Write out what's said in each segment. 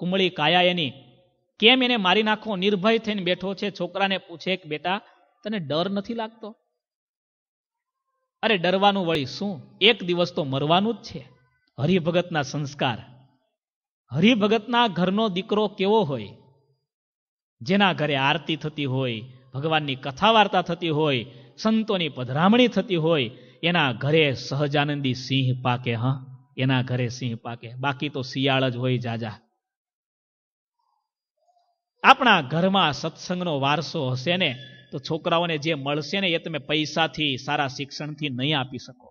કુમળી કાયા એની કેમ એને મારી નાખો નિર્ભય થઈને બેઠો છે છોકરાને પૂછે કે બેટા તને ડર નથી લાગતો અરે ડરવાનું વળી શું એક દિવસ તો મરવાનું જ છે હરિભગતના સંસ્કાર હરિભગતના ઘરનો દીકરો કેવો હોય જેના ઘરે આરતી થતી હોય ભગવાનની કથા વાર્તા થતી હોય સંતોની પધરામણી થતી હોય એના ઘરે સહજાનંદી સિંહ પાકે હા એના ઘરે સિંહ પાકે બાકી તો શિયાળ જ હોય જાજા આપણા ઘરમાં સત્સંગનો વારસો હશે ને તો છોકરાઓને જે મળશે ને એ તમે પૈસાથી સારા શિક્ષણથી નહીં આપી શકો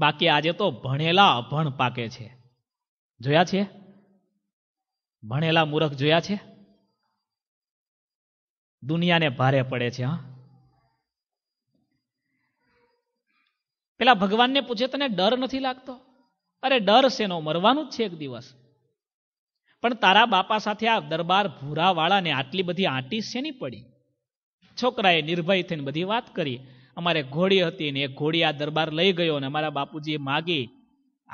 બાકી આજે તો ભણેલા અભણ પાકે છે જોયા છે ભણેલા મૂર્ખ જોયા છે દુનિયાને ભારે પડે છે હા પેલા ભગવાનને પૂછે તને ડર નથી લાગતો અરે ડર શેનો મરવાનું જ છે એક દિવસ પણ તારા બાપા સાથે આ દરબાર ભૂરાવાળાને આટલી બધી આંટી શેની પડી છોકરાએ નિર્ભય થઈને બધી વાત કરી અમારે ઘોડી હતી ને એ ઘોડી આ દરબાર લઈ ગયો ને અમારા બાપુજીએ માગી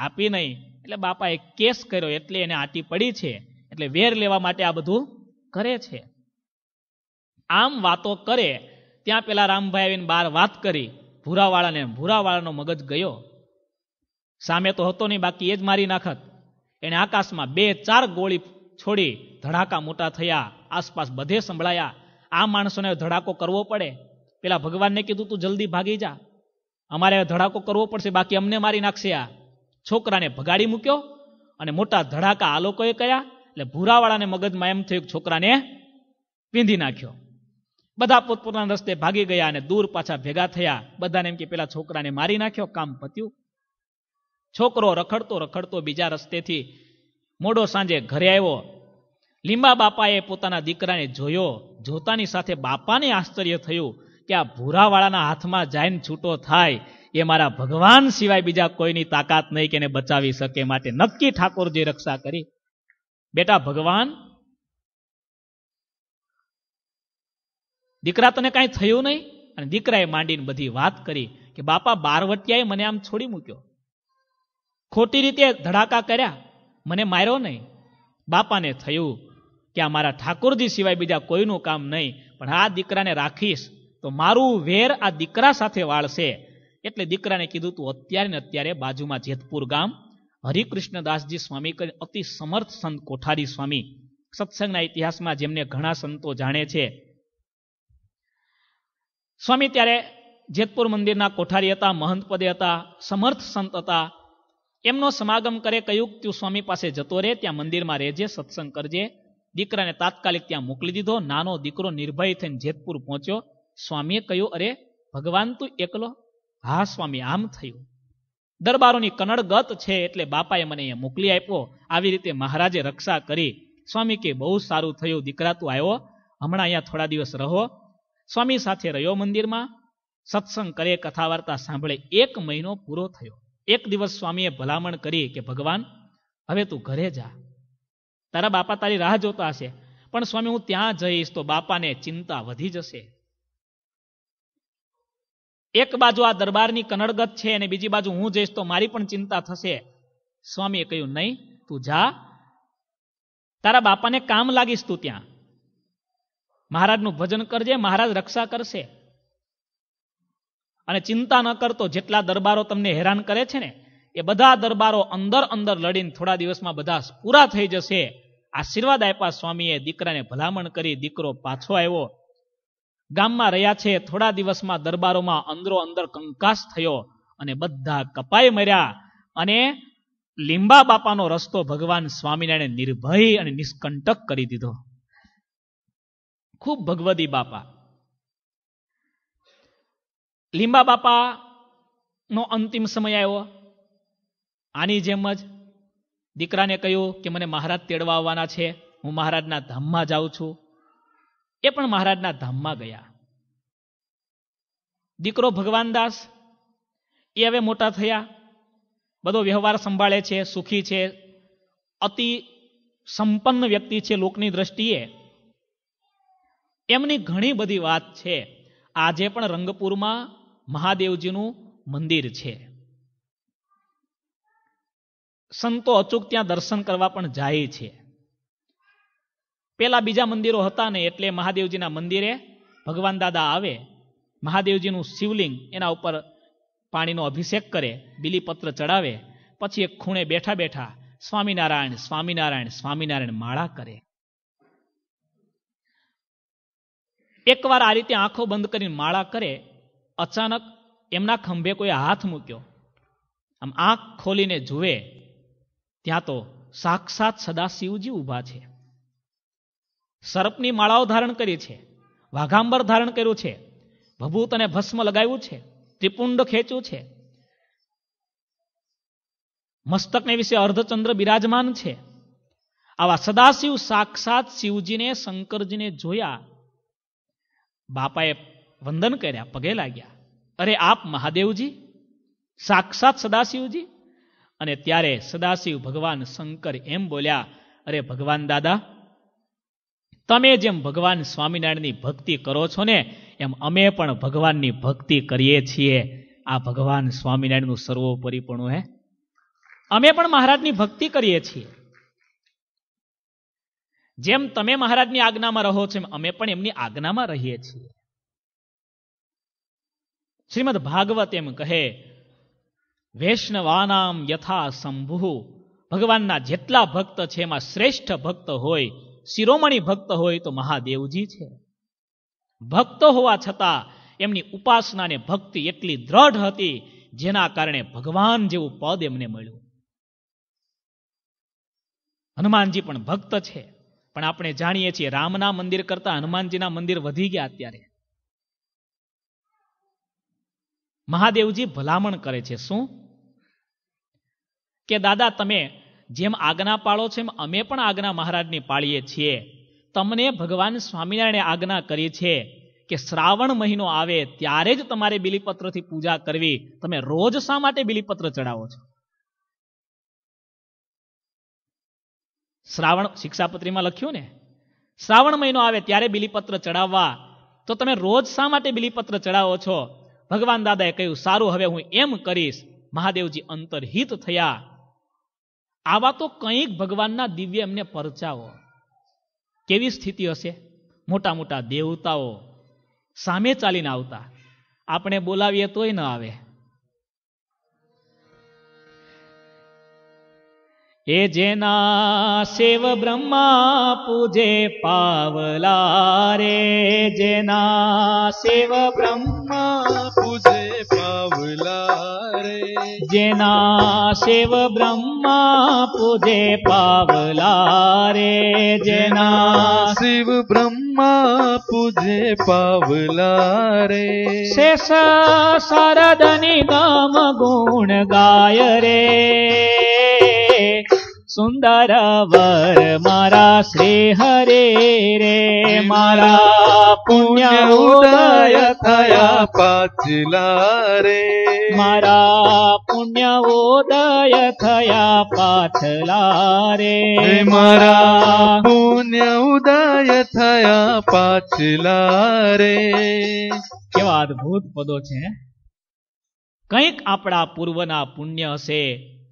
આપી નહીં એટલે બાપાએ કેસ કર્યો એટલે એને આંટી પડી છે એટલે વેર લેવા માટે આ બધું કરે છે આમ વાતો કરે ત્યાં પેલા રામભાઈ આવીને બહાર વાત કરી ભૂરાવાળાને ભૂરાવાળાનો મગજ ગયો સામે તો હતો નહીં બાકી એ જ મારી નાખત એણે આકાશમાં બે ચાર ગોળી છોડી ધડાકા મોટા થયા આસપાસ બધે સંભળાયા આ માણસોને ધડાકો કરવો પડે પેલા ભગવાનને કીધું તું જલ્દી ભાગી જા અમારે ધડાકો કરવો પડશે બાકી અમને મારી નાખશે આ છોકરાને ભગાડી મૂક્યો અને મોટા ધડાકા આ લોકોએ કર્યા એટલે ભૂરાવાળાને મગજમાં એમ થયું છોકરાને પીંધી નાખ્યો બધા પોતપોતાના રસ્તે ભાગી ગયા અને દૂર પાછા ભેગા થયા બધાને એમ કે પેલા છોકરાને મારી નાખ્યો કામ પત્યું છોકરો રખડતો રખડતો બીજા રસ્તેથી મોડો સાંજે ઘરે આવ્યો લીંબા બાપાએ પોતાના દીકરાને જોયો જોતાની સાથે બાપાને આશ્ચર્ય થયું કે આ ભૂરાવાળાના હાથમાં જાઈને છૂટો થાય એ મારા ભગવાન સિવાય બીજા કોઈની તાકાત નહીં કે એને બચાવી શકે માટે નક્કી ઠાકોરજી રક્ષા કરી બેટા ભગવાન દીકરા તને કાંઈ થયું નહીં અને દીકરાએ માંડીને બધી વાત કરી કે બાપા બારવટિયાએ મને આમ છોડી મૂક્યો ખોટી રીતે ધડાકા કર્યા મને માર્યો નહીં બાપાને થયું કે આ મારા ઠાકોરજી સિવાય બીજા કોઈનું કામ નહીં પણ આ દીકરાને રાખીશ તો મારું વેર આ દીકરા સાથે વાળશે એટલે દીકરાને કીધું તું અત્યારે ને અત્યારે બાજુમાં જેતપુર ગામ હરિકૃષ્ણદાસજી સ્વામી કરી અતિ સમર્થ સંત કોઠારી સ્વામી સત્સંગના ઇતિહાસમાં જેમને ઘણા સંતો જાણે છે સ્વામી ત્યારે જેતપુર મંદિરના કોઠારી હતા મહંત પદે હતા સમર્થ સંત હતા એમનો સમાગમ કરે કયું તું સ્વામી પાસે જતો રહે ત્યાં મંદિરમાં રહેજે સત્સંગ કરજે દીકરાને તાત્કાલિક ત્યાં મોકલી દીધો નાનો દીકરો નિર્ભય થઈને જેતપુર પહોંચ્યો સ્વામીએ કહ્યું અરે ભગવાન તું એકલો હા સ્વામી આમ થયું દરબારોની કનડગત છે એટલે બાપાએ મને અહીંયા મોકલી આપ્યો આવી રીતે મહારાજે રક્ષા કરી સ્વામી કે બહુ સારું થયું દીકરા તું આવ્યો હમણાં અહીંયા થોડા દિવસ રહો સ્વામી સાથે રહ્યો મંદિરમાં સત્સંગ કરે કથા વાર્તા સાંભળે એક મહિનો પૂરો થયો એક દિવસ સ્વામીએ ભલામણ કરી કે ભગવાન હવે તું ઘરે જા તારા બાપા તારી રાહ જોતા હશે પણ સ્વામી હું ત્યાં જઈશ તો બાપાને ચિંતા વધી જશે એક બાજુ આ દરબારની કનડગત છે અને બીજી બાજુ હું જઈશ તો મારી પણ ચિંતા થશે સ્વામીએ કહ્યું નહીં તું જા તારા બાપાને કામ લાગીશ તું ત્યાં મહારાજનું ભજન કરજે મહારાજ રક્ષા કરશે અને ચિંતા ન કરતો જેટલા દરબારો તમને હેરાન કરે છે ને એ બધા દરબારો અંદર અંદર લડીને થોડા દિવસમાં બધા પૂરા થઈ જશે આશીર્વાદ આપ્યા સ્વામીએ દીકરાને ભલામણ કરી દીકરો પાછો આવ્યો ગામમાં રહ્યા છે થોડા દિવસમાં દરબારોમાં અંદરો અંદર કંકાસ થયો અને બધા કપાઈ મર્યા અને લીંબા બાપાનો રસ્તો ભગવાન સ્વામિનારાયણે નિર્ભય અને નિષ્કંટક કરી દીધો ખૂબ ભગવદી બાપા લીંબા બાપા નો અંતિમ સમય આવ્યો આની જેમ જ દીકરાને કહ્યું કે મને મહારાજ તેડવા આવવાના છે હું મહારાજના ધામમાં જાઉં છું એ પણ મહારાજના ધામમાં ગયા દીકરો ભગવાનદાસ એ હવે મોટા થયા બધો વ્યવહાર સંભાળે છે સુખી છે અતિ સંપન્ન વ્યક્તિ છે લોકની દ્રષ્ટિએ એમની ઘણી બધી વાત છે આજે પણ રંગપુરમાં મહાદેવજીનું મંદિર છે સંતો અચૂક ત્યાં દર્શન કરવા પણ જાય છે પેલા બીજા મંદિરો હતા ને એટલે મહાદેવજીના મંદિરે ભગવાન દાદા આવે મહાદેવજીનું શિવલિંગ એના ઉપર પાણીનો અભિષેક કરે બિલીપત્ર ચડાવે પછી એક ખૂણે બેઠા બેઠા સ્વામિનારાયણ સ્વામિનારાયણ સ્વામિનારાયણ માળા કરે એકવાર આ રીતે આંખો બંધ કરીને માળા કરે અચાનક એમના ખંભે કોઈ હાથ મૂક્યો આમ આંખ ખોલીને જુએ ત્યાં તો સાક્ષાત સદાશિવજી ઊભા છે સર્પની માળાઓ ધારણ કરી છે વાઘાંબર ધારણ કર્યું છે ભભૂત અને ભસ્મ લગાવ્યું છે ત્રિપુંડ ખેંચ્યું છે મસ્તકને વિશે અર્ધચંદ્ર બિરાજમાન છે આવા સદાશિવ સાક્ષાત શિવજીને શંકરજીને જોયા બાપાએ વંદન કર્યા પગે લાગ્યા અરે આપ મહાદેવજી સાક્ષાત સદાશિવજી અને ત્યારે સદાશિવ ભગવાન શંકર એમ બોલ્યા અરે ભગવાન દાદા તમે જેમ ભગવાન સ્વામિનારાયણની ભક્તિ કરો છો ને એમ અમે પણ ભગવાનની ભક્તિ કરીએ છીએ આ ભગવાન સ્વામિનારાયણનું સર્વોપરીપણું હે અમે પણ મહારાજની ભક્તિ કરીએ છીએ જેમ તમે મહારાજની આજ્ઞામાં રહો છો અમે પણ એમની આજ્ઞામાં રહીએ છીએ શ્રીમદ ભાગવત એમ કહે વૈષ્ણવાનામ યથા શંભુ ભગવાનના જેટલા ભક્ત છે એમાં શ્રેષ્ઠ ભક્ત હોય શિરોમણી ભક્ત હોય તો મહાદેવજી છે ભક્ત હોવા છતાં એમની ઉપાસના ને ભક્તિ એટલી દ્રઢ હતી જેના કારણે ભગવાન જેવું પદ એમને મળ્યું હનુમાનજી પણ ભક્ત છે પણ આપણે જાણીએ છીએ રામના મંદિર કરતા હનુમાનજીના મંદિર વધી ગયા અત્યારે મહાદેવજી ભલામણ કરે છે શું કે દાદા તમે જેમ આજ્ઞા પાળો છો એમ અમે પણ આજ્ઞા મહારાજની પાળીએ છીએ તમને ભગવાન સ્વામિનારાયણે આજ્ઞા કરી છે કે શ્રાવણ મહિનો આવે ત્યારે જ તમારે બિલીપત્રથી પૂજા કરવી તમે રોજ શા માટે બિલીપત્ર ચડાવો છો શ્રાવણ શિક્ષાપત્રીમાં લખ્યું ને શ્રાવણ મહિનો આવે ત્યારે બિલીપત્ર ચડાવવા તો તમે રોજ શા માટે બિલીપત્ર ચડાવો છો ભગવાન દાદાએ કહ્યું સારું હવે હું એમ કરીશ મહાદેવજી અંતરહિત થયા આવા તો કંઈક ભગવાનના દિવ્ય એમને પરચાવો કેવી સ્થિતિ હશે મોટા મોટા દેવતાઓ સામે ચાલીને આવતા આપણે બોલાવીએ તોય ન આવે े जेना शिव ब्रह्मा पूजे पावला रे जेना शिव ब्रह्मा पूजे पावला रे जेना शिव ब्रह्मा पूजे पावला रे जेना शिव ब्रह्मा पूजे पावला रे शेष शरदनि गम गुण गाय रे સુંદર વર મારા શ્રી હરે રે મારા પુણ્ય ઉદય થયા પાછલા રે મારા પુણ્ય ઉદય થયા પાછલા રે મારા પુણ્ય ઉદય થયા પાછલા રે કેવા અદભુત પદો છે કંઈક આપણા પૂર્વના પુણ્ય હશે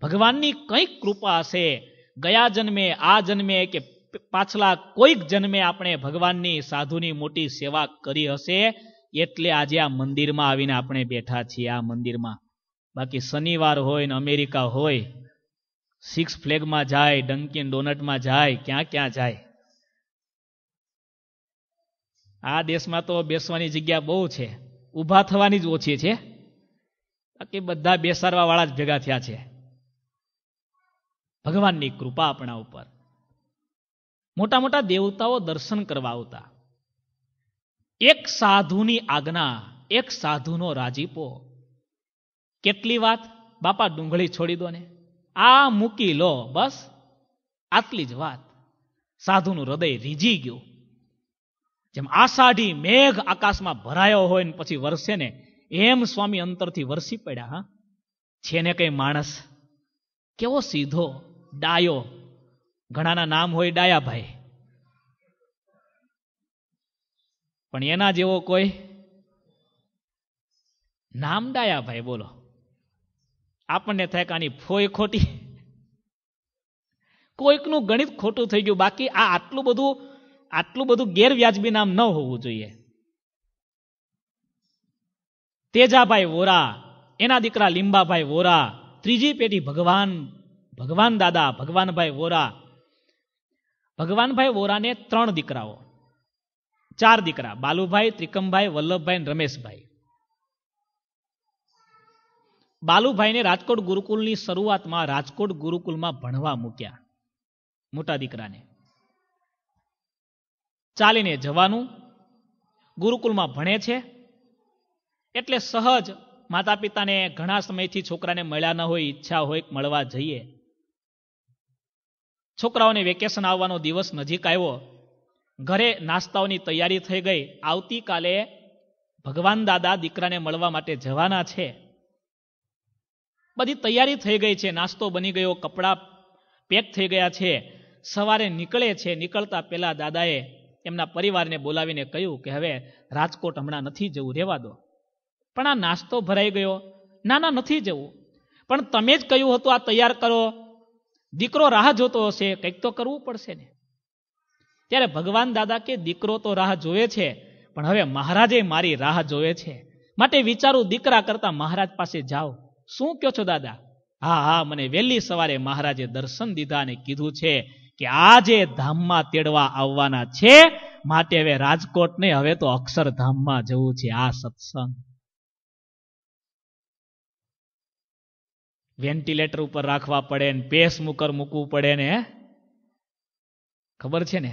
ભગવાનની કંઈક કૃપા હશે ગયા જન્મે આ જન્મે કે પાછલા કોઈક જન્મે આપણે ભગવાનની સાધુની મોટી સેવા કરી હશે એટલે આજે આ મંદિરમાં આવીને આપણે બેઠા છીએ આ મંદિરમાં બાકી શનિવાર હોય ને અમેરિકા હોય સિક્સ ફ્લેગમાં જાય ડંકીન ડોનટમાં જાય ક્યાં ક્યાં જાય આ દેશમાં તો બેસવાની જગ્યા બહુ છે ઊભા થવાની જ ઓછી છે બાકી બધા બેસાડવા વાળા જ ભેગા થયા છે ભગવાનની કૃપા આપણા ઉપર મોટા મોટા દેવતાઓ દર્શન કરવા આવતા એક સાધુની આજ્ઞા એક સાધુનો રાજીપો કેટલી વાત બાપા ડુંગળી છોડી દો ને આ મૂકી લો બસ આટલી જ વાત સાધુનું હૃદય રીજી ગયું જેમ આષાઢી મેઘ આકાશમાં ભરાયો હોય ને પછી વરસે ને એમ સ્વામી અંતરથી વરસી પડ્યા હા છે ને કઈ માણસ કેવો સીધો ડાયો ઘણાના નામ હોય ડાયાભાઈ પણ એના જેવો કોઈ નામ ડાયાભાઈ બોલો આપણને થાય કે આની ફોય ખોટી કોઈકનું ગણિત ખોટું થઈ ગયું બાકી આ આટલું બધું આટલું બધું ગેરવ્યાજબી નામ ન હોવું જોઈએ તેજાભાઈ વોરા એના દીકરા લીંબાભાઈ વોરા ત્રીજી પેઢી ભગવાન ભગવાન દાદા ભગવાનભાઈ વોરા ભગવાનભાઈ વોરાને ત્રણ દીકરાઓ ચાર દીકરા બાલુભાઈ ત્રિકમભાઈ વલ્લભભાઈ અને રમેશભાઈ બાલુભાઈને રાજકોટ ગુરુકુલની શરૂઆતમાં રાજકોટ ગુરુકુલમાં ભણવા મૂક્યા મોટા દીકરાને ચાલીને જવાનું ગુરુકુલમાં ભણે છે એટલે સહજ માતા પિતાને ઘણા સમયથી છોકરાને મળ્યા ન હોય ઈચ્છા હોય મળવા જઈએ છોકરાઓને વેકેશન આવવાનો દિવસ નજીક આવ્યો ઘરે નાસ્તાઓની તૈયારી થઈ ગઈ આવતીકાલે ભગવાન દાદા દીકરાને મળવા માટે જવાના છે બધી તૈયારી થઈ ગઈ છે નાસ્તો બની ગયો કપડાં પેક થઈ ગયા છે સવારે નીકળે છે નીકળતા પહેલાં દાદાએ એમના પરિવારને બોલાવીને કહ્યું કે હવે રાજકોટ હમણાં નથી જવું રહેવા દો પણ આ નાસ્તો ભરાઈ ગયો નાના નથી જવું પણ તમે જ કહ્યું હતું આ તૈયાર કરો દીકરો રાહ જોતો હશે કંઈક તો કરવું પડશે ને ત્યારે ભગવાન દાદા કે દીકરો તો રાહ જોવે છે પણ હવે મહારાજે મારી રાહ જોવે છે માટે વિચારું દીકરા કરતા મહારાજ પાસે જાઓ શું કહો છો દાદા હા હા મને વહેલી સવારે મહારાજે દર્શન દીધા અને કીધું છે કે આજે ધામમાં તેડવા આવવાના છે માટે હવે રાજકોટ ને હવે તો અક્ષરધામમાં જવું છે આ સત્સંગ વેન્ટિલેટર ઉપર રાખવા પડે ને પેસમુકર મૂકવું પડે ને ખબર છે ને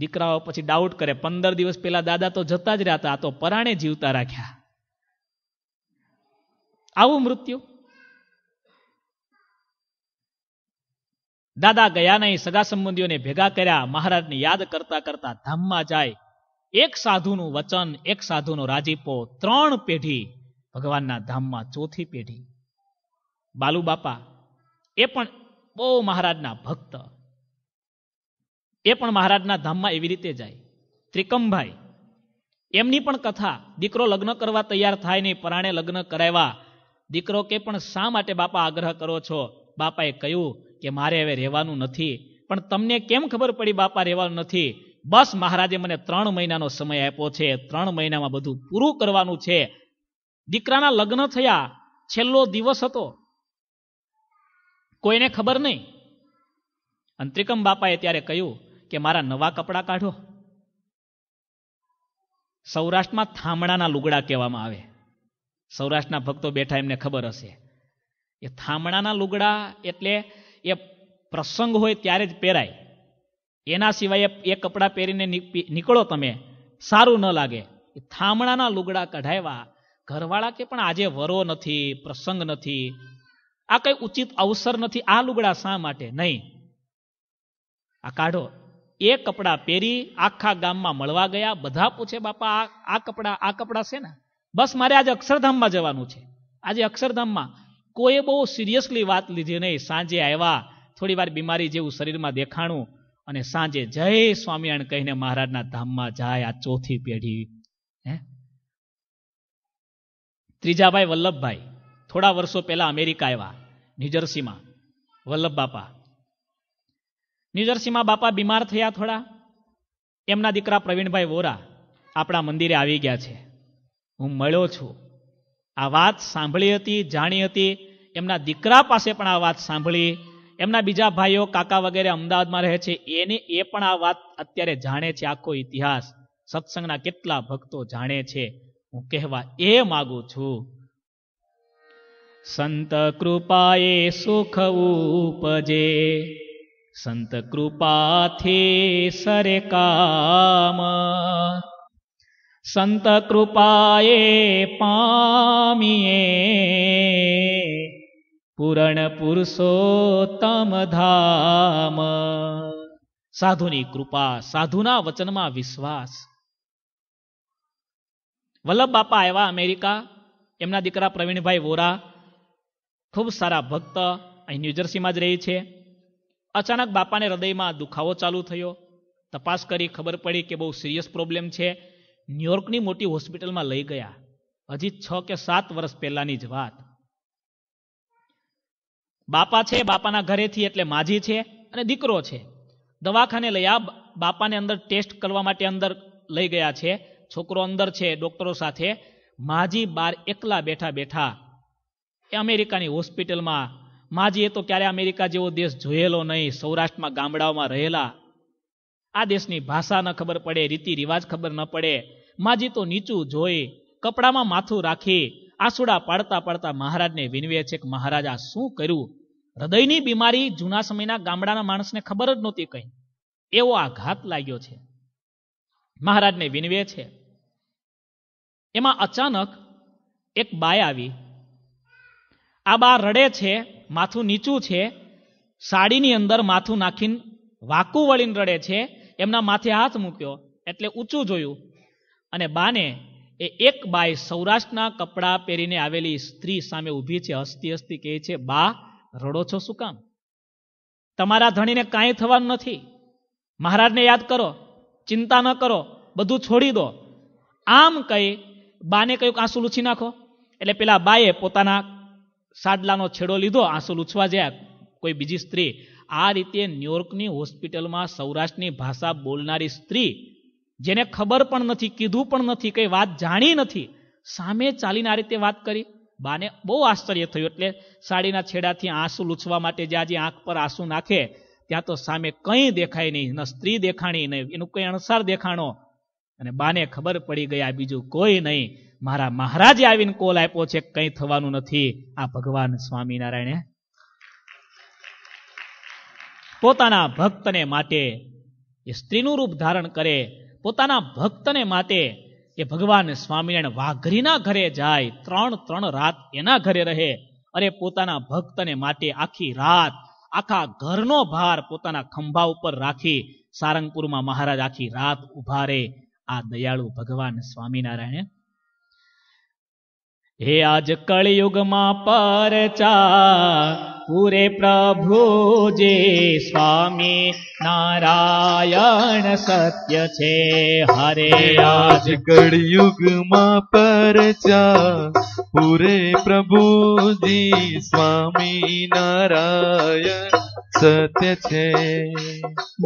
દીકરાઓ પછી ડાઉટ કરે પંદર દિવસ પહેલા દાદા તો જતા જ રહેતા તો પરાણે જીવતા રાખ્યા આવું મૃત્યુ દાદા ગયા નહીં સગા સંબંધીઓને ભેગા કર્યા મહારાજને યાદ કરતા કરતા ધામમાં જાય એક સાધુનું વચન એક સાધુનો રાજીપો ત્રણ પેઢી ભગવાનના ધામમાં ચોથી પેઢી બાલુબાપા એ પણ બહુ મહારાજના ભક્ત એ પણ મહારાજના ધામમાં એવી રીતે જાય ત્રિકમભાઈ એમની પણ કથા દીકરો લગ્ન કરવા તૈયાર થાય નહીં પરાણે લગ્ન કરાવ્યા દીકરો કે પણ શા માટે બાપા આગ્રહ કરો છો બાપાએ કહ્યું કે મારે હવે રહેવાનું નથી પણ તમને કેમ ખબર પડી બાપા રહેવાનું નથી બસ મહારાજે મને ત્રણ મહિનાનો સમય આપ્યો છે ત્રણ મહિનામાં બધું પૂરું કરવાનું છે દીકરાના લગ્ન થયા છેલ્લો દિવસ હતો કોઈને ખબર નહીં અંત્રિકમ બાપાએ ત્યારે કહ્યું કે મારા નવા કપડાં કાઢો સૌરાષ્ટ્રમાં થામણાના લુગડા કહેવામાં આવે સૌરાષ્ટ્રના ભક્તો બેઠા એમને ખબર હશે એ થામણાના લુગડા એટલે એ પ્રસંગ હોય ત્યારે જ પહેરાય એના સિવાય એ કપડાં પહેરીને નીકળો તમે સારું ન લાગે થામણાના લુગડા કઢાવ્યા ઘરવાળા કે પણ આજે વરો નથી પ્રસંગ નથી આ કઈ ઉચિત અવસર નથી આ લુગડા શા માટે નહીં આ કાઢો એ કપડાં પહેરી આખા ગામમાં મળવા ગયા બધા પૂછે બાપા આ આ કપડાં આ કપડાં છે ને બસ મારે આજે અક્ષરધામમાં જવાનું છે આજે અક્ષરધામમાં કોઈએ બહુ સિરિયસલી વાત લીધી નહીં સાંજે આવ્યા થોડી વાર બીમારી જેવું શરીરમાં દેખાણું અને સાંજે જય સ્વામિયાણ કહીને મહારાજના ધામમાં જાય આ ચોથી પેઢી ત્રીજાભાઈ વલ્લભભાઈ થોડા વર્ષો પહેલાં અમેરિકા આવ્યા ન્યૂજર્સીમાં વલ્લભ બાપા ન્યૂજર્સીમાં બાપા બીમાર થયા થોડા એમના દીકરા પ્રવીણભાઈ વોરા આપણા મંદિરે આવી ગયા છે હું મળ્યો છું આ વાત સાંભળી હતી જાણી હતી એમના દીકરા પાસે પણ આ વાત સાંભળી એમના બીજા ભાઈઓ કાકા વગેરે અમદાવાદમાં રહે છે એને એ પણ આ વાત અત્યારે જાણે છે આખો ઇતિહાસ સત્સંગના કેટલા ભક્તો જાણે છે હું કહેવા એ માગું છું સંત કૃપાએ સુખ ઉપજે સંત કૃપાથી સરે કામ સંત કૃપાએ પામીએ પૂરણ પુરુષોત્તમ ધામ સાધુની કૃપા સાધુના વચનમાં વિશ્વાસ વલ્લભ બાપા આવ્યા અમેરિકા એમના દીકરા પ્રવીણભાઈ વોરા ખૂબ સારા ભક્ત અહીં ન્યૂજર્સીમાં જ રહે છે અચાનક બાપાને હૃદયમાં દુખાવો ચાલુ થયો તપાસ કરી ખબર પડી કે બહુ સિરિયસ પ્રોબ્લેમ છે ન્યુયોર્કની મોટી હોસ્પિટલમાં લઈ ગયા હજી છ કે સાત વર્ષ પહેલાની જ વાત બાપા છે બાપાના ઘરેથી એટલે માજી છે અને દીકરો છે દવાખાને લઈ આ બાપાને અંદર ટેસ્ટ કરવા માટે અંદર લઈ ગયા છે છોકરો અંદર છે ડૉક્ટરો સાથે માજી બાર એકલા બેઠા બેઠા એ અમેરિકાની હોસ્પિટલમાં માજી એ તો ક્યારે અમેરિકા જેવો દેશ જોયેલો નહીં સૌરાષ્ટ્રમાં ગામડાઓમાં રહેલા આ દેશની ભાષા ન ખબર પડે રીતિ રિવાજ ખબર ન પડે માજી તો નીચું જોઈ કપડામાં માથું રાખી આસુડા પાડતા પાડતા મહારાજને વિનવે છે કે મહારાજ આ શું કર્યું હૃદયની બીમારી જૂના સમયના ગામડાના માણસને ખબર જ નહોતી કઈ એવો આઘાત લાગ્યો છે મહારાજને વિનવે છે એમાં અચાનક એક બાય આવી આ બા રડે છે માથું નીચું છે સાડીની અંદર માથું નાખીને વાકું વળીને રડે છે એમના માથે હાથ મૂક્યો એટલે ઊંચું જોયું અને બાને એ એક બાઈ સૌરાષ્ટ્રના કપડાં પહેરીને આવેલી સ્ત્રી સામે ઊભી છે હસ્તી હસ્તી કહે છે બા રડો છો શું કામ તમારા ધણીને કાંઈ થવાનું નથી મહારાજને યાદ કરો ચિંતા ન કરો બધું છોડી દો આમ કહી બાને કહ્યું આંસુ લૂછી નાખો એટલે પેલા બાએ પોતાના સાડલાનો છેડો લીધો આંસુ લૂછવા જયા કોઈ બીજી સ્ત્રી આ રીતે ન્યુયોર્કની હોસ્પિટલમાં સૌરાષ્ટ્રની ભાષા બોલનારી સ્ત્રી જેને ખબર પણ નથી કીધું પણ નથી કંઈ વાત જાણી નથી સામે ચાલીને આ રીતે વાત કરી બાને બહુ આશ્ચર્ય થયું એટલે સાડીના છેડાથી આંસુ લૂછવા માટે જ્યાં જે આંખ પર આંસુ નાખે ત્યાં તો સામે કંઈ દેખાય નહીં ન સ્ત્રી દેખાણી નહીં એનું કંઈ અણસાર દેખાણો અને બાને ખબર પડી ગઈ બીજું કોઈ નહીં મારા મહારાજે આવીને કોલ આપ્યો છે કંઈ થવાનું નથી આ ભગવાન સ્વામિનારાયણે પોતાના ભક્તને માટે એ સ્ત્રીનું રૂપ ધારણ કરે પોતાના ભક્તને માટે એ ભગવાન સ્વામિનારાયણ વાઘરીના ઘરે જાય ત્રણ ત્રણ રાત એના ઘરે રહે અરે પોતાના ભક્તને માટે આખી રાત આખા ઘરનો ભાર પોતાના ખંભા ઉપર રાખી સારંગપુરમાં મહારાજ આખી રાત ઉભા રહે આ દયાળુ ભગવાન સ્વામિનારાયણ હે આજ કળિયુગમાં ચા પૂરે જે સ્વામી નારાયણ સત્ય છે હરે આજ કળિયુગમાં ચા પૂરે પ્રભુજી સ્વામી નારાયણ સત્ય છે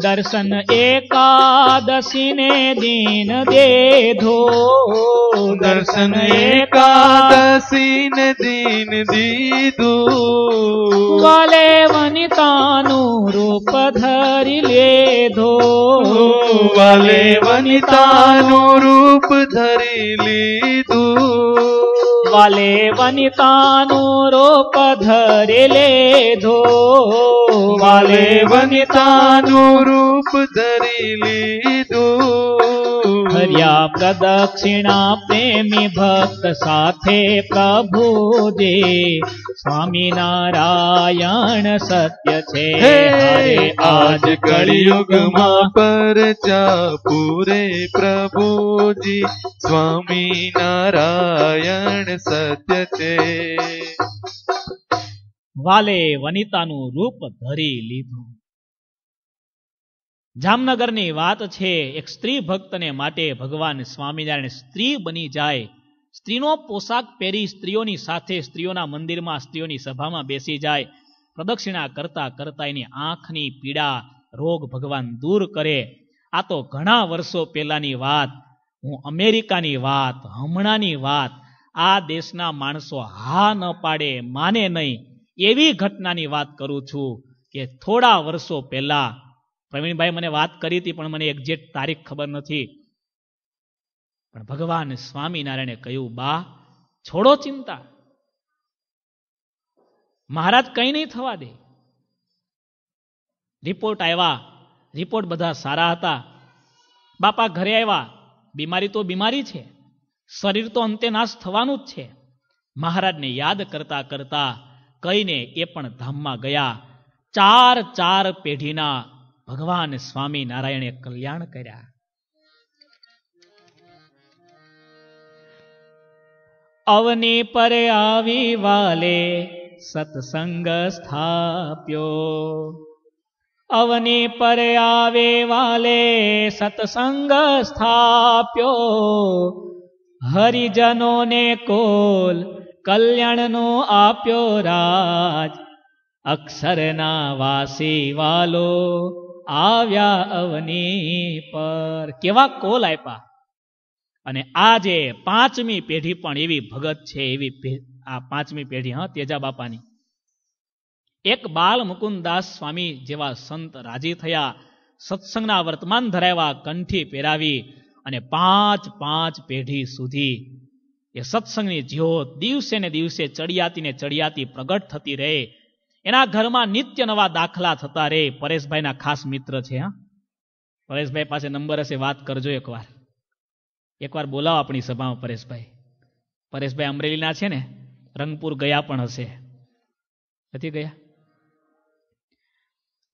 દર્શન એકાદશીને દીન દેધો દર્શન એકાદશીને દીન દીધું કલે વનિતાનું રૂપ ધરી લેધો વાલે વનિતાનું રૂપ ધરી લીધું વાલે વનિતાનું રૂપ ધરેલે ધો વાલે વનિતાનું રૂપ ધરી લીધું હર્યા પ્રદક્ષિણા પ્રેમી ભક્ત સાથે પ્રભુ દે સ્વામી નારાયણ સત્ય છે હરે આજ કળિયુગમાં પરચા પૂરે પ્રભુજી સ્વામી સત્ય છે વાલે વનિતાનું રૂપ ધરી લીધું જામનગરની વાત છે એક સ્ત્રી ભક્તને માટે ભગવાન સ્વામિનારાયણ સ્ત્રી બની જાય સ્ત્રીનો પોશાક પહેરી સ્ત્રીઓની સાથે સ્ત્રીઓના મંદિરમાં સ્ત્રીઓની સભામાં બેસી જાય પ્રદક્ષિણા કરતા કરતા એની આંખની પીડા રોગ ભગવાન દૂર કરે આ તો ઘણા વર્ષો પહેલાની વાત હું અમેરિકાની વાત હમણાંની વાત આ દેશના માણસો હા ન પાડે માને નહીં એવી ઘટનાની વાત કરું છું કે થોડા વર્ષો પહેલા પ્રવીણભાઈ મને વાત કરી હતી પણ મને એક્ઝેક્ટ તારીખ ખબર નથી પણ ભગવાન સ્વામિનારાયણે કહ્યું બા છોડો ચિંતા મહારાજ કંઈ નહીં થવા દે રિપોર્ટ આવ્યા રિપોર્ટ બધા સારા હતા બાપા ઘરે આવ્યા બીમારી તો બીમારી છે શરીર તો અંતે નાશ થવાનું જ છે મહારાજને યાદ કરતા કરતા કહીને એ પણ ધામમાં ગયા ચાર ચાર પેઢીના ભગવાન સ્વામી નારાયણે કલ્યાણ કર્યા અવની પરે આવી વાલે સત્સંગ સ્થાપ્યો અવની પર આવે વાલે સત્સંગ સ્થાપ્યો હરિજનોને કોલ કલ્યાણનો આપ્યો રાજ અક્ષરના વાસી વાલો આવ્યા અવની પર કેવા કોલ આપ્યા અને આજે પાંચમી પેઢી પણ એવી ભગત છે એવી આ પાંચમી પેઢી હા તેજા બાપાની એક બાલ મુકુંદાસ સ્વામી જેવા સંત રાજી થયા સત્સંગના વર્તમાન ધરાવ્યા કંઠી પહેરાવી અને પાંચ પાંચ પેઢી સુધી એ સત્સંગની જ્યોત દિવસે ને દિવસે ચડિયાતી ને ચડિયાતી પ્રગટ થતી રહે એના ઘરમાં નિત્ય નવા દાખલા થતા રહે પરેશભાઈના ખાસ મિત્ર છે હા પરેશભાઈ પાસે નંબર હશે વાત કરજો એકવાર એકવાર બોલાવો આપણી સભામાં પરેશભાઈ પરેશભાઈ અમરેલીના છે ને રંગપુર ગયા પણ હશે નથી ગયા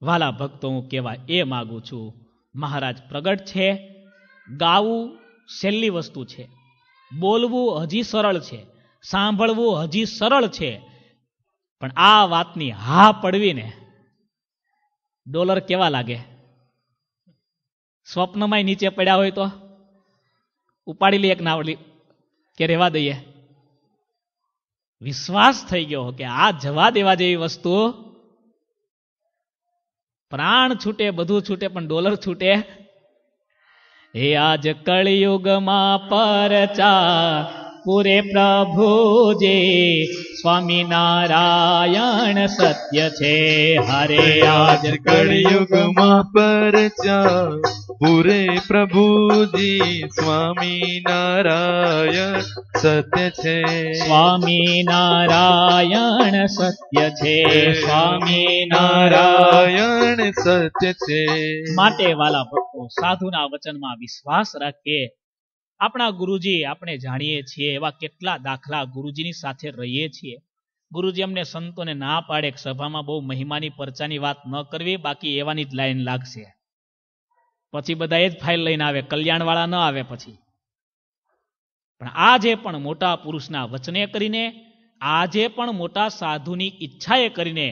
વાલા ભક્તો હું કહેવા એ માગું છું મહારાજ પ્રગટ છે ગાવું છેલ્લી વસ્તુ છે બોલવું હજી સરળ છે સાંભળવું હજી સરળ છે પણ આ વાતની હા પડવીને ડોલર કેવા લાગે સ્વપ્નમાંય નીચે પડ્યા હોય તો ઉપાડી લઈએ એક નાવડી કે રહેવા દઈએ વિશ્વાસ થઈ ગયો કે આ જવા દેવા જેવી વસ્તુ પ્રાણ છૂટે બધું છૂટે પણ ડોલર છૂટે હે આજ કળિયુગમાં પરચા પૂરે પ્રભુજી સ્વામિનારાયણ સત્ય છે હરે આજ કળિયુગમાં પરચા પૂરે પ્રભુજી સ્વામિનારાયણ સત્ય છે સ્વામિનારાયણ સત્ય છે સ્વામિનારાયણ સત્ય છે માટે વાલા સાધુના વચનમાં વિશ્વાસ રાખે આપણા ગુરુજી આપણે જાણીએ છીએ એવા કેટલા દાખલા ગુરુજીની સાથે રહીએ છીએ ગુરુજી અમને સંતોને ના પાડે સભામાં બહુ મહિમાની પરચાની વાત ન કરવી બાકી એવાની જ લાઈન લાગશે પછી બધા એ જ ફાઇલ લઈને આવે કલ્યાણવાળા ન આવે પછી પણ આજે પણ મોટા પુરુષના વચને કરીને આજે પણ મોટા સાધુની ઈચ્છાએ કરીને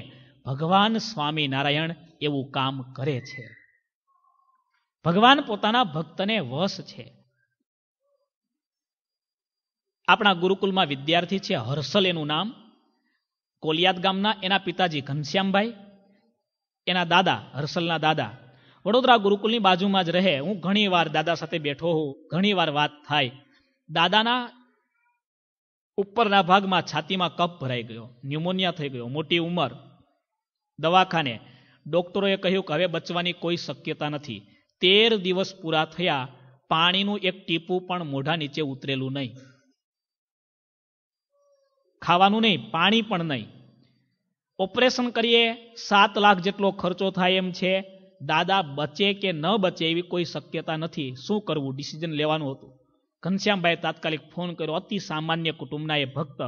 ભગવાન સ્વામી નારાયણ એવું કામ કરે છે ભગવાન પોતાના ભક્તને વશ છે આપણા ગુરુકુલમાં વિદ્યાર્થી છે હર્ષલ એનું નામ કોલિયાદ ગામના એના પિતાજી ઘનશ્યામભાઈ એના દાદા હર્ષલના દાદા વડોદરા ગુરુકુલની બાજુમાં જ રહે હું ઘણીવાર દાદા સાથે બેઠો હોઉં ઘણીવાર વાત થાય દાદાના ઉપરના ભાગમાં છાતીમાં કપ ભરાઈ ગયો ન્યુમોનિયા થઈ ગયો મોટી ઉંમર દવાખાને ડોક્ટરોએ કહ્યું કે હવે બચવાની કોઈ શક્યતા નથી તેર દિવસ પૂરા થયા પાણીનું એક ટીપું પણ મોઢા નીચે ઉતરેલું નહીં ખાવાનું નહીં પાણી પણ નહીં ઓપરેશન કરીએ સાત લાખ જેટલો ખર્ચો થાય એમ છે દાદા બચે કે ન બચે એવી કોઈ શક્યતા નથી શું કરવું ડિસિઝન લેવાનું હતું ઘનશ્યામભાઈ તાત્કાલિક ફોન કર્યો અતિ સામાન્ય કુટુંબના એ ભક્ત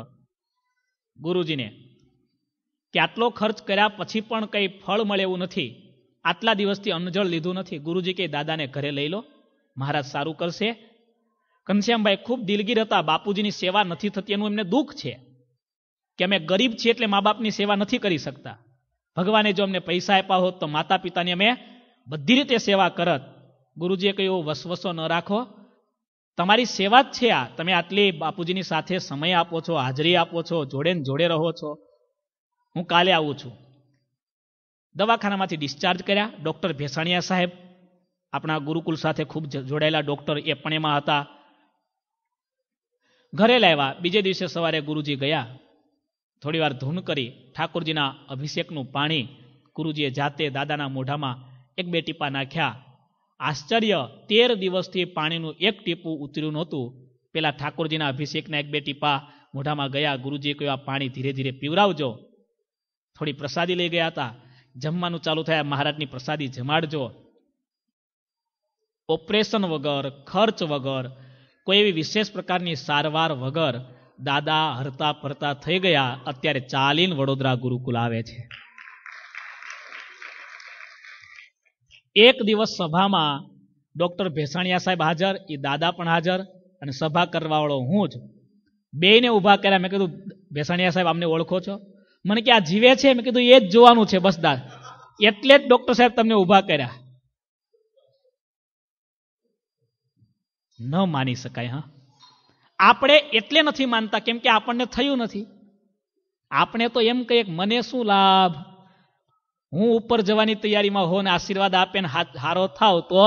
ગુરુજીને કે આટલો ખર્ચ કર્યા પછી પણ કંઈ ફળ મળે એવું નથી આટલા દિવસથી અન્નજળ લીધું નથી ગુરુજી કે દાદાને ઘરે લઈ લો મહારાજ સારું કરશે ઘનશ્યામભાઈ ખૂબ દિલગીર હતા બાપુજીની સેવા નથી થતી એનું એમને દુઃખ છે કે અમે ગરીબ છીએ એટલે મા બાપની સેવા નથી કરી શકતા ભગવાને જો અમને પૈસા આપ્યા હોત તો માતા પિતાની અમે બધી રીતે સેવા કરત ગુરુજીએ કહ્યું એવો વસવસો ન રાખો તમારી સેવા જ છે આ તમે આટલી બાપુજીની સાથે સમય આપો છો હાજરી આપો છો જોડે ને જોડે રહો છો હું કાલે આવું છું દવાખાનામાંથી ડિસ્ચાર્જ કર્યા ડૉક્ટર ભેસાણિયા સાહેબ આપણા ગુરુકુલ સાથે ખૂબ જોડાયેલા ડૉક્ટર એ પણ એમાં હતા ઘરે લાવ્યા બીજે દિવસે સવારે ગુરુજી ગયા થોડીવાર ધૂન કરી ઠાકોરજીના અભિષેકનું પાણી ગુરુજીએ જાતે દાદાના મોઢામાં એક બે ટીપા નાખ્યા આશ્ચર્ય તેર દિવસથી પાણીનું એક ટીપું ઉતર્યું નહોતું પેલા ઠાકોરજીના અભિષેકના એક બે ટીપા મોઢામાં ગયા ગુરુજીએ કહ્યું આ પાણી ધીરે ધીરે પીવરાવજો થોડી પ્રસાદી લઈ ગયા હતા જમવાનું ચાલુ થયા મહારાજની પ્રસાદી જમાડજો ઓપરેશન વગર ખર્ચ વગર કોઈ એવી વિશેષ પ્રકારની સારવાર વગર દાદા હરતા ફરતા થઈ ગયા અત્યારે ચાલીને વડોદરા ગુરુકુલ આવે છે એક દિવસ સભામાં ડૉક્ટર ભેસાણિયા સાહેબ હાજર એ દાદા પણ હાજર અને સભા કરવાવાળો હું જ બેને ઊભા કર્યા મેં કીધું ભેસાણિયા સાહેબ આમને ઓળખો છો મને કે આ જીવે છે મેં કીધું એ જ જોવાનું છે બસ દાદ એટલે જ ડોક્ટર સાહેબ તમને ઊભા કર્યા ન માની શકાય હા આપણે એટલે નથી માનતા કેમ કે આપણને થયું નથી આપણે તો એમ કહીએ મને શું લાભ હું ઉપર જવાની તૈયારીમાં હો ને આશીર્વાદ આપે ને હારો થાવ તો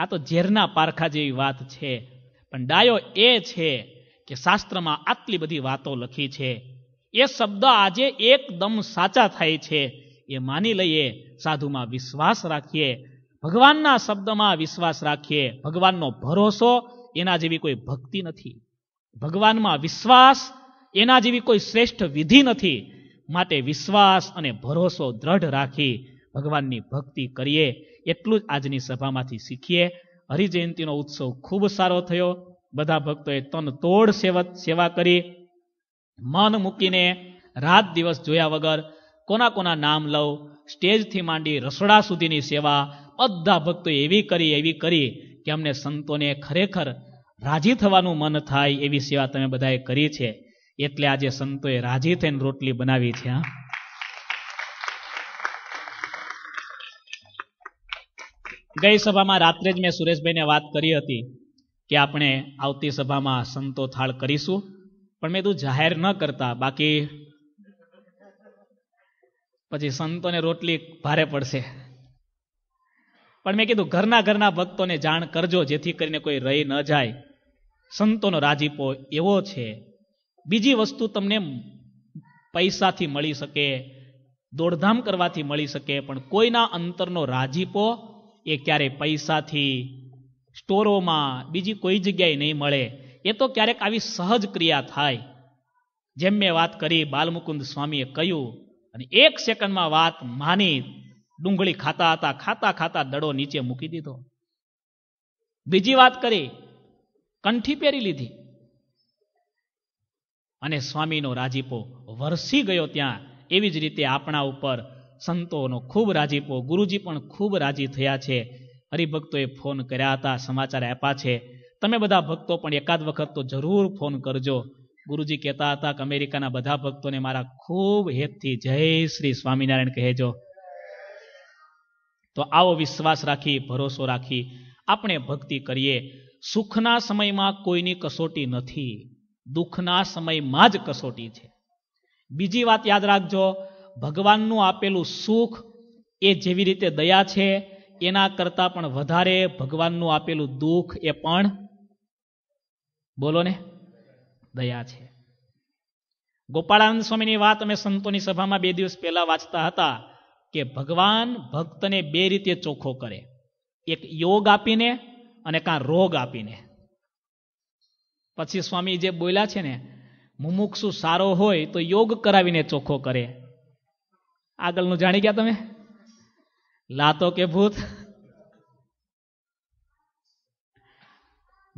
આ તો ઝેરના પારખા જેવી વાત છે પણ ડાયો એ છે કે શાસ્ત્રમાં આટલી બધી વાતો લખી છે એ શબ્દ આજે એકદમ સાચા થાય છે એ માની લઈએ સાધુમાં વિશ્વાસ રાખીએ ભગવાનના શબ્દમાં વિશ્વાસ રાખીએ ભગવાનનો ભરોસો એના જેવી કોઈ ભક્તિ નથી ભગવાનમાં વિશ્વાસ એના જેવી કોઈ શ્રેષ્ઠ વિધિ નથી માટે વિશ્વાસ અને ભરોસો દ્રઢ રાખી ભગવાનની ભક્તિ કરીએ એટલું જ આજની સભામાંથી શીખીએ હરિજયંતીનો ઉત્સવ ખૂબ સારો થયો બધા ભક્તોએ તન તોડ સેવા સેવા કરી મન મૂકીને રાત દિવસ જોયા વગર કોના કોના નામ લઉં સ્ટેજથી માંડી રસોડા સુધીની સેવા બધા ભક્તો એવી કરી એવી કરી કે અમને સંતોને ખરેખર રાજી થવાનું મન થાય એવી સેવા તમે બધાએ કરી છે એટલે આજે સંતોએ રાજી થઈને રોટલી બનાવી છે ગઈ સભામાં રાત્રે જ મેં સુરેશભાઈને વાત કરી હતી કે આપણે આવતી સભામાં સંતો થાળ કરીશું પણ મેં તું જાહેર ન કરતા બાકી પછી સંતોને રોટલી ભારે પડશે પણ મેં કીધું ઘરના ઘરના ભક્તોને જાણ કરજો જેથી કરીને કોઈ રહી ન જાય સંતોનો રાજીપો એવો છે બીજી વસ્તુ તમને પૈસાથી મળી શકે દોડધામ કરવાથી મળી શકે પણ કોઈના અંતરનો રાજીપો એ ક્યારેય પૈસાથી સ્ટોરોમાં બીજી કોઈ જગ્યાએ નહીં મળે એ તો ક્યારેક આવી સહજ ક્રિયા થાય જેમ મેં વાત કરી બાલમુકુંદ સ્વામીએ કહ્યું અને એક સેકન્ડમાં વાત માની ડુંગળી ખાતા હતા ખાતા ખાતા દડો નીચે મૂકી દીધો બીજી વાત કરી કંઠી પહેરી લીધી અને સ્વામીનો રાજીપો વરસી ગયો ત્યાં એવી જ રીતે આપણા ઉપર સંતોનો ખૂબ રાજીપો ગુરુજી પણ ખૂબ રાજી થયા છે હરિભક્તોએ ફોન કર્યા હતા સમાચાર આપ્યા છે તમે બધા ભક્તો પણ એકાદ વખત તો જરૂર ફોન કરજો ગુરુજી કહેતા હતા કે અમેરિકાના બધા ભક્તોને મારા ખૂબ હેતથી જય શ્રી સ્વામિનારાયણ કહેજો તો આવો વિશ્વાસ રાખી ભરોસો રાખી આપણે ભક્તિ કરીએ સુખના સમયમાં કોઈની કસોટી નથી દુઃખના સમયમાં જ કસોટી છે બીજી વાત યાદ રાખજો ભગવાનનું આપેલું સુખ એ જેવી રીતે દયા છે એના કરતાં પણ વધારે ભગવાનનું આપેલું દુઃખ એ પણ બોલોને દયા છે ગોપાળાનંદ સ્વામીની વાત અમે સંતોની સભામાં બે દિવસ પહેલા વાંચતા હતા કે ભગવાન ભક્તને બે રીતે ચોખ્ખો કરે એક યોગ આપીને અને કાં રોગ આપીને પછી સ્વામી જે બોલ્યા છે ને મુમુક્ષુ સારો હોય તો યોગ કરાવીને ચોખ્ખો કરે આગળનું જાણી ગયા તમે લાતો કે ભૂત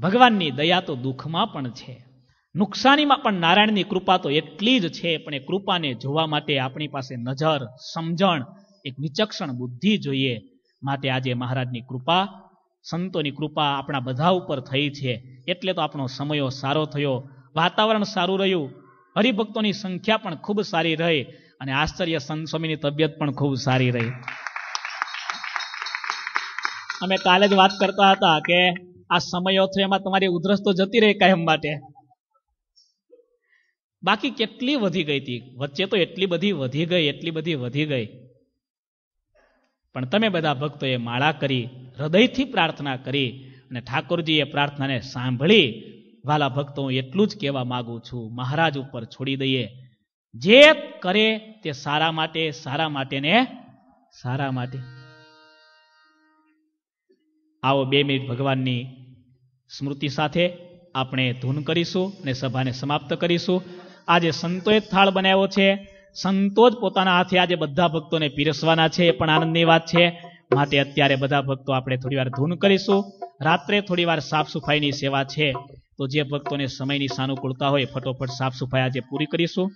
ભગવાનની દયા તો દુઃખમાં પણ છે નુકસાનીમાં પણ નારાયણની કૃપા તો એટલી જ છે પણ એ કૃપાને જોવા માટે આપણી પાસે નજર સમજણ એક વિચક્ષણ બુદ્ધિ જોઈએ માટે આજે મહારાજની કૃપા સંતોની કૃપા આપણા બધા ઉપર થઈ છે એટલે તો આપણો સમયો સારો થયો વાતાવરણ સારું રહ્યું હરિભક્તોની સંખ્યા પણ ખૂબ સારી રહી અને આશ્ચર્ય સંત તબિયત પણ ખૂબ સારી રહી અમે કાલે જ વાત કરતા હતા કે આ સમયો છે એમાં તમારી ઉધરસ તો જતી રહે કાયમ માટે બાકી કેટલી વધી ગઈ હતી વચ્ચે તો એટલી બધી વધી ગઈ એટલી બધી વધી ગઈ પણ તમે બધા ભક્તોએ માળા કરી હૃદયથી પ્રાર્થના કરી અને ઠાકોરજીએ પ્રાર્થનાને સાંભળી વાલા ભક્તો હું એટલું જ કહેવા માગું છું મહારાજ ઉપર છોડી દઈએ જે કરે તે સારા માટે સારા માટે ને સારા માટે આવો બે મિનિટ ભગવાનની સ્મૃતિ સાથે આપણે ધૂન કરીશું અને સભાને સમાપ્ત કરીશું આજે સંતોએ થાળ બનાવ્યો છે સંતો જ પોતાના હાથે આજે બધા ભક્તોને પીરસવાના છે એ પણ આનંદની વાત છે માટે અત્યારે બધા ભક્તો આપણે થોડીવાર ધૂન કરીશું રાત્રે થોડીવાર સાફ સફાઈની સેવા છે તો જે ભક્તોને સમયની સાનુકૂળતા હોય ફટોફટ સાફ સફાઈ આજે પૂરી કરીશું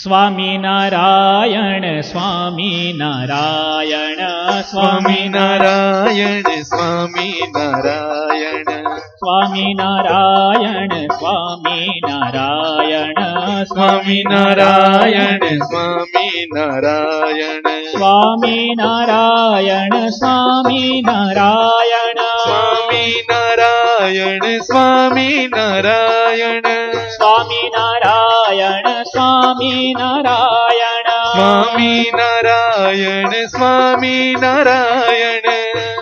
स्वामी नारायण स्वामी नारायण स्वामी नारायण स्वामी नारायण स्वामी नारायण स्वामी नारायण स्वामी नारायण स्वामी नारायण स्वामी नारायण स्वामी नारायण स्वामी नारायण स्वामी नारायण नारायण स्वामी नारायण स्वामी नारायण स्वामी नारायण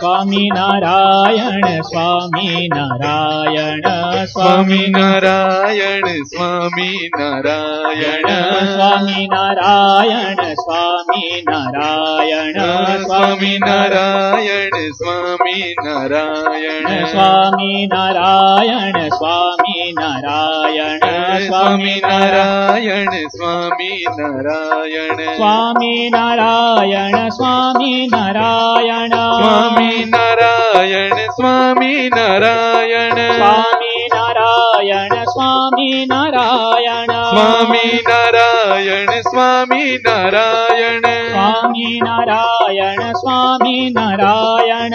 સ્વામી નારાયણ સ્વામી નારાયણ સ્વામી નારાયણ સ્વામી નારાયણ સ્વામી નારાયણ સ્વામી નારાયણ સ્વામી નારાયણ સ્વામી નારાયણ સ્વામી નારાયણ સ્વામી નારાયણ સ્વામી નારાયણ સ્વામી નારાયણ સ્વામી નારાયણ સ્વામી નારાયણ સ્વામી narayan swami narayan swami narayan swami narayan swami Narayana ಸ್ವಾಮಿ ನಾರಾಯಣ ಸ್ವಾಮಿ ನಾರಾಯಣ ಸ್ವಾಮಿ ನಾರಾಯಣ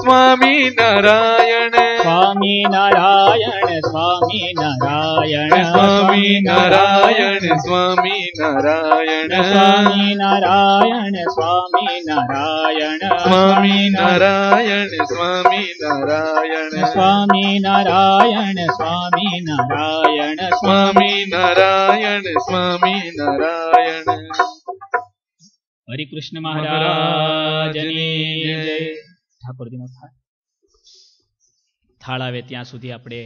ಸ್ವಾಮಿ ನಾರಾಯಣ ಸ್ವಾಮಿ ನಾರಾಯಣ ಸ್ವಾಮಿ ನಾರಾಯಣ ಸ್ವಾಮಿ ನಾರಾಯಣ ಸ್ವಾಮಿ ನಾರಾಯಣ ಸ್ವಾಮಿ ನಾರಾಯಣ ಸ್ವಾಮಿ ನಾರಾಯಣ ಸ್ವಾಮಿ ನಾರಾಯಣ ಸ್ವಾಮಿ ನಾರಾಯಣ ಸ್ವಾಮಿ ನಾರಾಯಣ ಸ್ವಾಮಿ ನಾರಾಯಣ ಸ್ವಾಮಿ ನಾರಾಯಣ ಸ್ವಾಮಿ નારાયણ સ્વામી નારાયણ હરિકૃષ્ણ મહારાજની જય ઠાકોરજીનો થાળ આવે ત્યાં સુધી આપણે